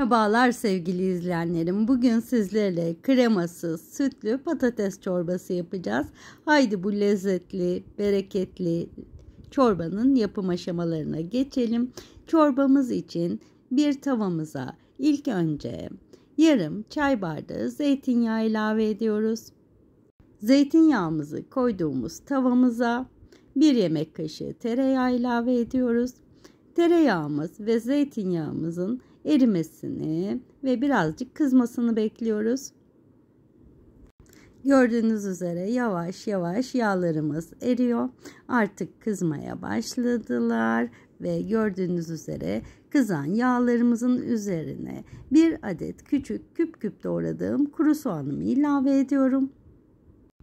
Merhabalar sevgili izleyenlerim. Bugün sizlerle kremasız sütlü patates çorbası yapacağız. Haydi bu lezzetli, bereketli çorbanın yapım aşamalarına geçelim. Çorbamız için bir tavamıza ilk önce yarım çay bardağı zeytinyağı ilave ediyoruz. Zeytinyağımızı koyduğumuz tavamıza bir yemek kaşığı tereyağı ilave ediyoruz tereyağımız ve zeytinyağımızın erimesini ve birazcık kızmasını bekliyoruz. Gördüğünüz üzere yavaş yavaş yağlarımız eriyor. Artık kızmaya başladılar ve gördüğünüz üzere kızan yağlarımızın üzerine bir adet küçük küp küp doğradığım kuru soğanımı ilave ediyorum.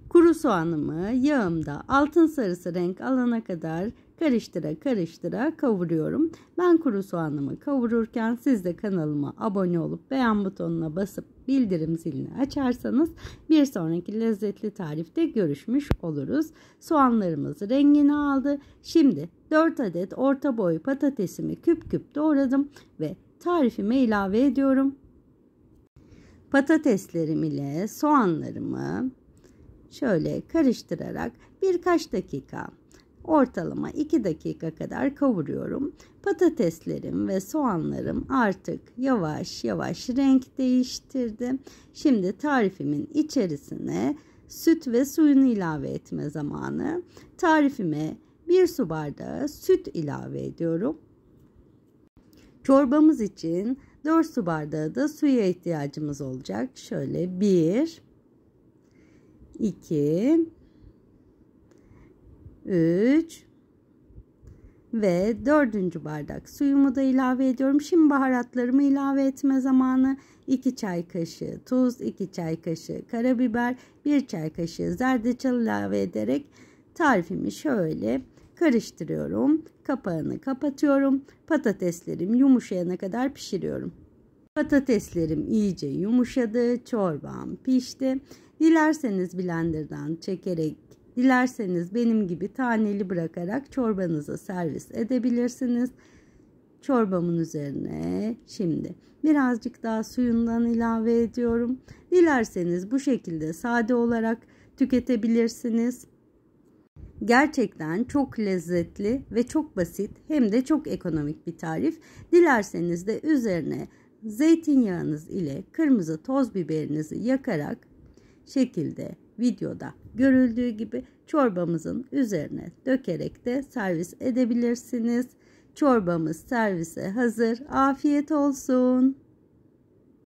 Kuru soğanımı yağımda altın sarısı renk alana kadar karıştıra karıştıra kavuruyorum. Ben kuru soğanımı kavururken siz de kanalıma abone olup beğen butonuna basıp bildirim zilini açarsanız bir sonraki lezzetli tarifte görüşmüş oluruz. Soğanlarımız rengini aldı. Şimdi 4 adet orta boy patatesimi küp küp doğradım ve tarifime ilave ediyorum. Patateslerim ile soğanlarımı şöyle karıştırarak birkaç dakika Ortalama 2 dakika kadar kavuruyorum. Patateslerim ve soğanlarım artık yavaş yavaş renk değiştirdi. Şimdi tarifimin içerisine süt ve suyunu ilave etme zamanı. Tarifime 1 su bardağı süt ilave ediyorum. Çorbamız için 4 su bardağı da suya ihtiyacımız olacak. Şöyle 1 2 3 ve dördüncü bardak suyumu da ilave ediyorum. Şimdi baharatlarımı ilave etme zamanı. 2 çay kaşığı tuz, 2 çay kaşığı karabiber, 1 çay kaşığı zerdeçal ilave ederek tarifimi şöyle karıştırıyorum. Kapağını kapatıyorum. Patateslerim yumuşayana kadar pişiriyorum. Patateslerim iyice yumuşadı. Çorbam pişti. Dilerseniz blenderdan çekerek Dilerseniz benim gibi taneli bırakarak çorbanıza servis edebilirsiniz. Çorbamın üzerine şimdi birazcık daha suyundan ilave ediyorum. Dilerseniz bu şekilde sade olarak tüketebilirsiniz. Gerçekten çok lezzetli ve çok basit hem de çok ekonomik bir tarif. Dilerseniz de üzerine zeytinyağınız ile kırmızı toz biberinizi yakarak şekilde videoda görüldüğü gibi çorbamızın üzerine dökerek de servis edebilirsiniz. Çorbamız servise hazır. Afiyet olsun.